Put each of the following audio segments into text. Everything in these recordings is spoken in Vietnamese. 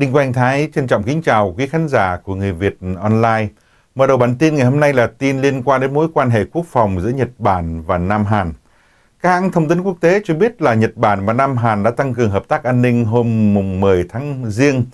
Đinh Quang Thái trân trọng kính chào quý khán giả của Người Việt Online. Mở đầu bản tin ngày hôm nay là tin liên quan đến mối quan hệ quốc phòng giữa Nhật Bản và Nam Hàn. Các hãng thông tấn quốc tế cho biết là Nhật Bản và Nam Hàn đã tăng cường hợp tác an ninh hôm mùng 10 tháng Giêng.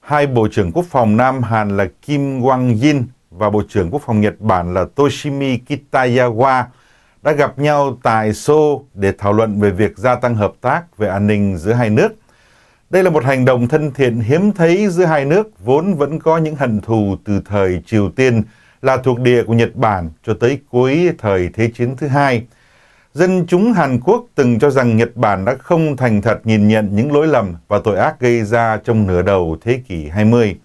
Hai Bộ trưởng Quốc phòng Nam Hàn là Kim Quang jin và Bộ trưởng Quốc phòng Nhật Bản là Toshimi Kitayawa đã gặp nhau tại Seoul để thảo luận về việc gia tăng hợp tác về an ninh giữa hai nước – đây là một hành động thân thiện hiếm thấy giữa hai nước vốn vẫn có những hận thù từ thời Triều Tiên là thuộc địa của Nhật Bản cho tới cuối thời Thế chiến thứ hai. Dân chúng Hàn Quốc từng cho rằng Nhật Bản đã không thành thật nhìn nhận những lỗi lầm và tội ác gây ra trong nửa đầu thế kỷ 20.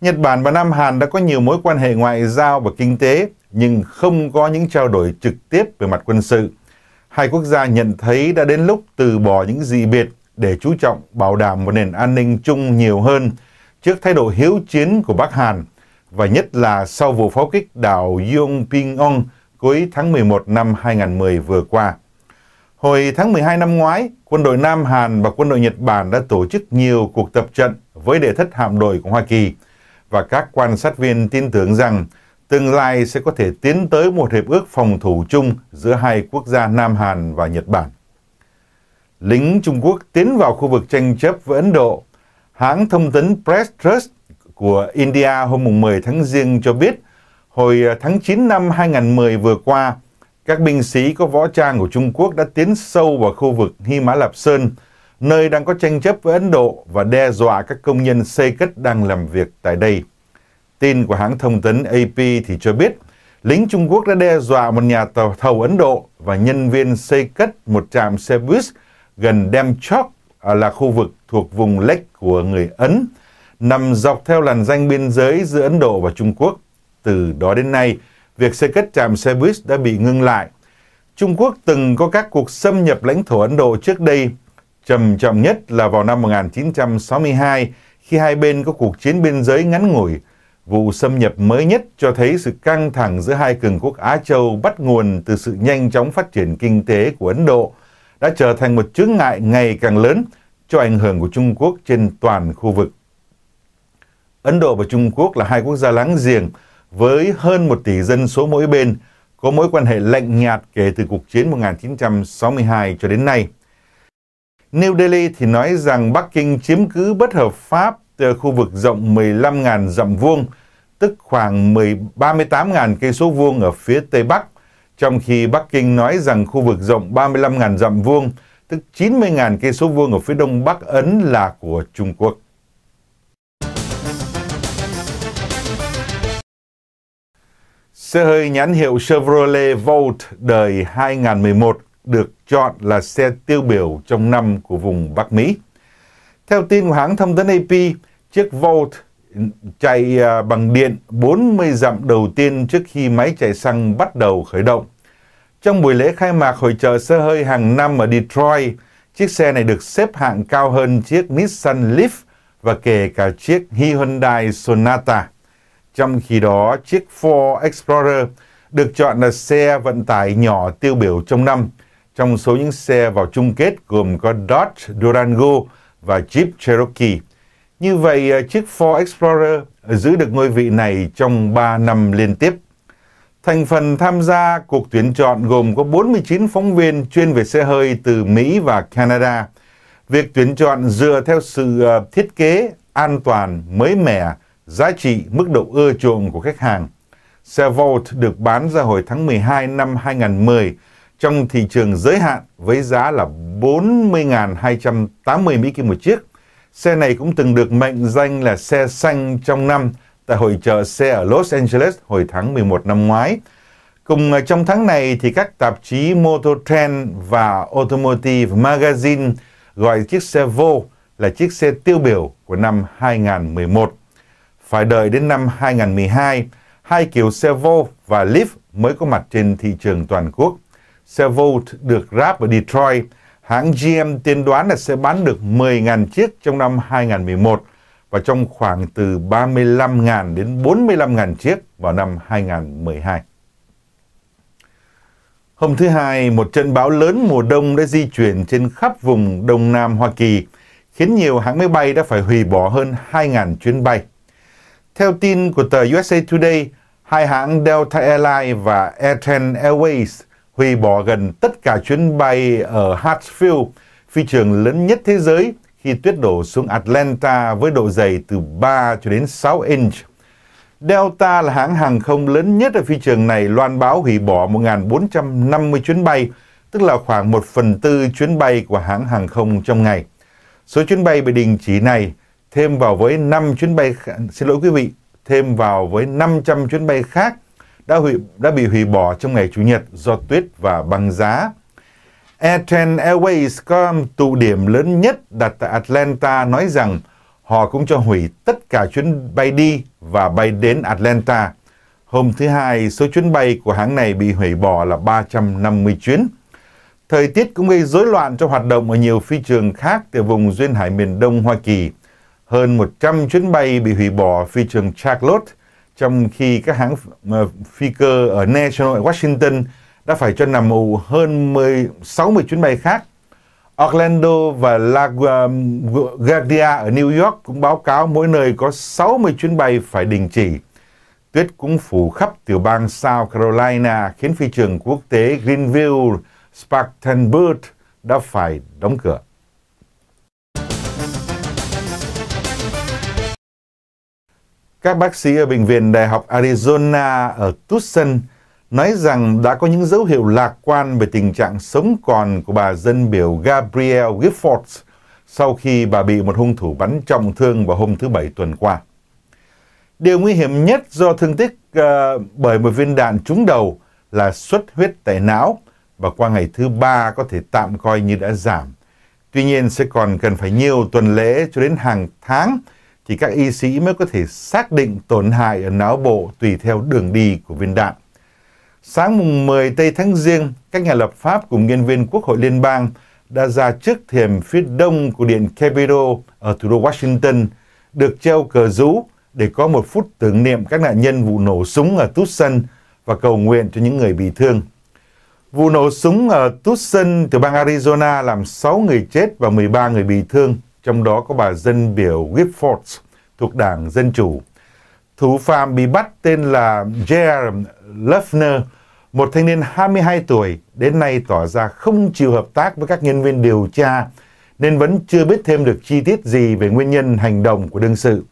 Nhật Bản và Nam Hàn đã có nhiều mối quan hệ ngoại giao và kinh tế, nhưng không có những trao đổi trực tiếp về mặt quân sự. Hai quốc gia nhận thấy đã đến lúc từ bỏ những dị biệt để chú trọng bảo đảm một nền an ninh chung nhiều hơn trước thái độ hiếu chiến của Bắc Hàn và nhất là sau vụ pháo kích đảo Yongpyong cuối tháng 11 năm 2010 vừa qua. Hồi tháng 12 năm ngoái, quân đội Nam Hàn và quân đội Nhật Bản đã tổ chức nhiều cuộc tập trận với đề thất hạm đội của Hoa Kỳ và các quan sát viên tin tưởng rằng tương lai sẽ có thể tiến tới một hiệp ước phòng thủ chung giữa hai quốc gia Nam Hàn và Nhật Bản lính Trung Quốc tiến vào khu vực tranh chấp với Ấn Độ, hãng thông tấn Press Trust của India hôm mùng 10 tháng Giêng cho biết, hồi à, tháng 9 năm 2010 vừa qua, các binh sĩ có võ trang của Trung Quốc đã tiến sâu vào khu vực Hy Mã Lạp Sơn, nơi đang có tranh chấp với Ấn Độ và đe dọa các công nhân xây cất đang làm việc tại đây. Tin của hãng thông tấn AP thì cho biết, lính Trung Quốc đã đe dọa một nhà tàu thầu Ấn Độ và nhân viên xây cất một trạm xe buýt gần Demchok à, là khu vực thuộc vùng Lech của người Ấn, nằm dọc theo làn danh biên giới giữa Ấn Độ và Trung Quốc. Từ đó đến nay, việc xây cất trạm xe buýt đã bị ngưng lại. Trung Quốc từng có các cuộc xâm nhập lãnh thổ Ấn Độ trước đây, trầm trọng nhất là vào năm 1962 khi hai bên có cuộc chiến biên giới ngắn ngủi. Vụ xâm nhập mới nhất cho thấy sự căng thẳng giữa hai cường quốc Á Châu bắt nguồn từ sự nhanh chóng phát triển kinh tế của Ấn Độ – đã trở thành một chướng ngại ngày càng lớn cho ảnh hưởng của Trung Quốc trên toàn khu vực. Ấn Độ và Trung Quốc là hai quốc gia láng giềng với hơn một tỷ dân số mỗi bên, có mối quan hệ lạnh nhạt kể từ cuộc chiến 1962 cho đến nay. New Delhi thì nói rằng Bắc Kinh chiếm cứ bất hợp pháp từ khu vực rộng 15.000 dặm vuông, tức khoảng 38.000 cây số vuông ở phía Tây Bắc, trong khi Bắc Kinh nói rằng khu vực rộng 35.000 dặm vuông, tức 90.000 cây số vuông ở phía đông Bắc Ấn là của Trung Quốc. Xe hơi nhãn hiệu Chevrolet Volt đời 2011 được chọn là xe tiêu biểu trong năm của vùng Bắc Mỹ. Theo tin của hãng thông tấn AP, chiếc Volt chạy à, bằng điện 40 dặm đầu tiên trước khi máy chạy xăng bắt đầu khởi động. Trong buổi lễ khai mạc hội trợ xe hơi hàng năm ở Detroit, chiếc xe này được xếp hạng cao hơn chiếc Nissan Leaf và kể cả chiếc Hyundai Sonata. Trong khi đó, chiếc Ford Explorer được chọn là xe vận tải nhỏ tiêu biểu trong năm. Trong số những xe vào chung kết gồm có Dodge Durango và Jeep Cherokee. Như vậy, ờ, chiếc Ford Explorer giữ được ngôi vị này trong 3 năm liên tiếp. Thành phần tham gia cuộc tuyển chọn gồm có 49 phóng viên chuyên về xe hơi từ Mỹ và Canada. Việc tuyển chọn dựa theo sự ờ, thiết kế an toàn, mới mẻ, giá trị, mức độ ưa chuộng của khách hàng. Xe Volt được bán ra hồi tháng 12 năm 2010 trong thị trường giới hạn với giá là 40.280 Mỹ Kim một chiếc Xe này cũng từng được mệnh danh là xe xanh trong năm tại hội chợ xe ở Los Angeles hồi tháng 11 năm ngoái. Cùng ờ, trong tháng này thì các tạp chí Motor Trend và Automotive Magazine gọi chiếc xe Vô là chiếc xe tiêu biểu của năm 2011. Phải đợi đến năm 2012, hai kiểu xe Vô và Leaf mới có mặt trên thị trường toàn quốc. Xe Vô được ráp ở Detroit, Hãng GM tiên đoán là sẽ bán được 10.000 chiếc trong năm 2011 và trong khoảng từ 35.000 đến 45.000 chiếc vào năm 2012. Hôm thứ Hai, một trận bão lớn mùa đông đã di chuyển trên khắp vùng Đông Nam Hoa Kỳ, khiến nhiều hãng máy bay đã phải hủy bỏ hơn 2.000 chuyến bay. Theo tin của tờ USA Today, hai hãng Delta Airlines và Airten Airways – hủy bỏ gần tất cả chuyến bay ở Hartsfield, phi trường lớn nhất thế giới khi tuyết đổ xuống Atlanta với độ dày từ 3 cho đến 6 inch. Delta là hãng hàng không lớn nhất ở phi trường này loan báo hủy bỏ 1.450 chuyến bay, tức là khoảng 1 phần tư chuyến bay của hãng hàng không trong ngày. Số chuyến bay bị đình chỉ này thêm vào với 5 chuyến bay, xin lỗi quý vị, thêm vào với 500 chuyến bay khác đã, hủy, đã bị hủy bỏ trong ngày Chủ nhật do tuyết và băng giá. Aten Airways có tụ điểm lớn nhất đặt tại Atlanta nói rằng họ cũng cho hủy tất cả chuyến bay đi và bay đến Atlanta. Hôm thứ Hai, số chuyến bay của hãng này bị hủy bỏ là 350 chuyến. Thời tiết cũng gây rối loạn cho hoạt động ở nhiều phi trường khác từ vùng duyên hải miền Đông Hoa Kỳ. Hơn 100 chuyến bay bị hủy bỏ phi trường Charlotte, trong khi các hãng phi cơ ở National Washington đã phải cho nằm ù hơn 10, 60 chuyến bay khác. Orlando và LaGuardia ở New York cũng báo cáo mỗi nơi có 60 chuyến bay phải đình chỉ. Tuyết cũng phủ khắp tiểu bang South Carolina khiến phi trường quốc tế Greenville Spartanburg đã phải đóng cửa. Các bác sĩ ở Bệnh viện Đại học Arizona ở Tucson nói rằng đã có những dấu hiệu lạc quan về tình trạng sống còn của bà dân biểu Gabrielle Giffords sau khi bà bị một hung thủ bắn trọng thương vào hôm thứ Bảy tuần qua. Điều nguy hiểm nhất do thương tích uh, bởi một viên đạn trúng đầu là xuất huyết tại não và qua ngày thứ ba có thể tạm coi như đã giảm. Tuy nhiên sẽ còn cần phải nhiều tuần lễ cho đến hàng tháng thì các y sĩ mới có thể xác định tổn hại ở não bộ tùy theo đường đi của viên đạn. Sáng mùng 10 Tây tháng Giêng, các nhà lập pháp cùng nhân viên Quốc hội Liên bang đã ra trước thềm phía đông của điện Capitol ở thủ đô Washington, được treo cờ rũ để có một phút tưởng niệm các nạn nhân vụ nổ súng ở Tucson và cầu nguyện cho những người bị thương. Vụ nổ súng ở Tucson từ bang Arizona làm 6 người chết và 13 người bị thương trong đó có bà dân biểu Giffords thuộc Đảng Dân Chủ. Thủ phạm bị bắt tên là Jared Leffner, một thanh niên 22 tuổi, đến nay tỏ ra không chịu hợp tác với các nhân viên điều tra, nên vẫn chưa biết thêm được chi tiết gì về nguyên nhân hành động của đương sự.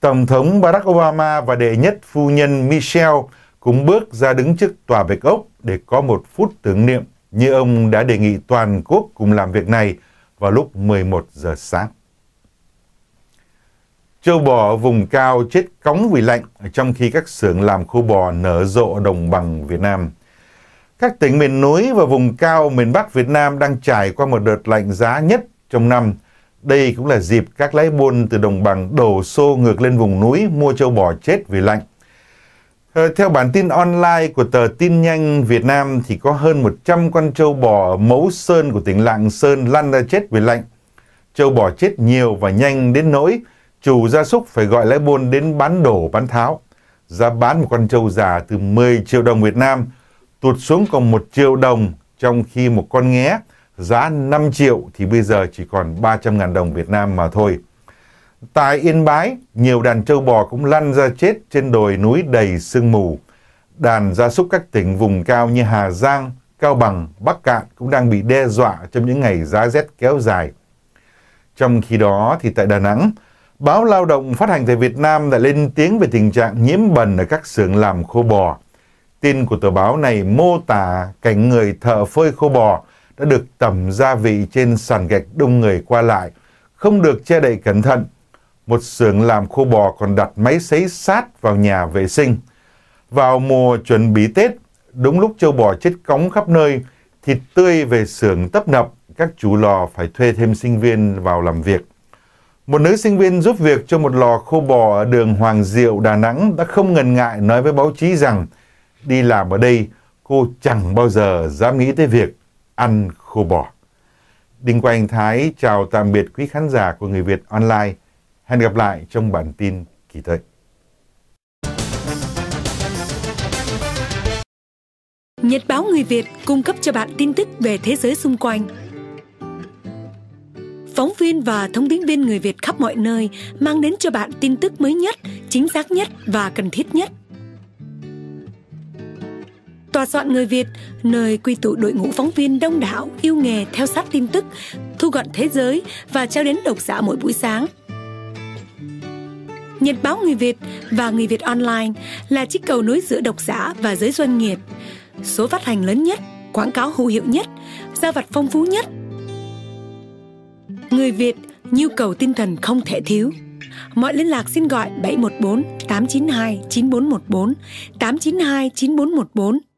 Tổng thống Barack Obama và đệ nhất phu nhân Michelle cũng bước ra đứng trước Tòa Bạch Ốc để có một phút tưởng niệm như ông đã đề nghị toàn quốc cùng làm việc này – vào lúc 11 giờ sáng. Châu bò vùng cao chết cống vì lạnh trong khi các xưởng làm khô bò nở rộ đồng bằng Việt Nam. Các tỉnh miền núi và vùng cao miền Bắc Việt Nam đang trải qua một đợt lạnh giá nhất trong năm. Đây cũng là dịp các lái buôn từ đồng bằng đổ xô ngược lên vùng núi mua châu bò chết vì lạnh. Ờ, theo bản tin online của tờ Tin Nhanh Việt Nam thì có hơn 100 con trâu bò mẫu Sơn của tỉnh Lạng Sơn lăn ra chết vì lạnh. Trâu bò chết nhiều và nhanh đến nỗi chủ gia súc phải gọi lái buôn đến bán đổ bán tháo. Giá bán một con trâu già từ 10 triệu đồng Việt Nam tụt xuống còn 1 triệu đồng trong khi một con nghé giá 5 triệu thì bây giờ chỉ còn 300 ngàn đồng Việt Nam mà thôi. Tại Yên Bái, nhiều đàn trâu bò cũng lăn ra chết trên đồi núi đầy sương mù. Đàn gia súc các tỉnh vùng cao như Hà Giang, Cao Bằng, Bắc Cạn cũng đang bị đe dọa trong những ngày giá rét kéo dài. Trong khi đó thì tại Đà Nẵng, báo Lao động phát hành tại Việt Nam đã lên tiếng về tình trạng nhiễm bẩn ở các xưởng làm khô bò. Tin của tờ báo này mô tả cảnh người thợ phơi khô bò đã được tẩm gia vị trên sàn gạch đông người qua lại, không được che đậy cẩn thận một xưởng làm khô bò còn đặt máy sấy sát vào nhà vệ sinh. Vào mùa chuẩn bị Tết, đúng lúc châu bò chết cống khắp nơi, thịt tươi về xưởng tấp nập, các chủ lò phải thuê thêm sinh viên vào làm việc. Một nữ sinh viên giúp việc cho một lò khô bò ở đường Hoàng Diệu, Đà Nẵng đã không ngần ngại nói với báo chí rằng đi làm ở đây cô chẳng bao giờ dám nghĩ tới việc ăn khô bò. Đinh Quang Thái chào tạm biệt quý khán giả của Người Việt Online. Hẹn gặp lại trong bản tin kỳ tới. Nhật báo người Việt cung cấp cho bạn tin tức về thế giới xung quanh. Phóng viên và thông tin viên người Việt khắp mọi nơi mang đến cho bạn tin tức mới nhất, chính xác nhất và cần thiết nhất. Tòa soạn người Việt, nơi quy tụ đội ngũ phóng viên đông đảo yêu nghề theo sát tin tức, thu gọn thế giới và trao đến độc giả mỗi buổi sáng – Nhật báo Người Việt và Người Việt Online là chiếc cầu nối giữa độc giả và giới doanh nghiệp. Số phát hành lớn nhất, quảng cáo hữu hiệu nhất, gia vật phong phú nhất. Người Việt, nhu cầu tinh thần không thể thiếu. Mọi liên lạc xin gọi 714 892 9414, 892 9414.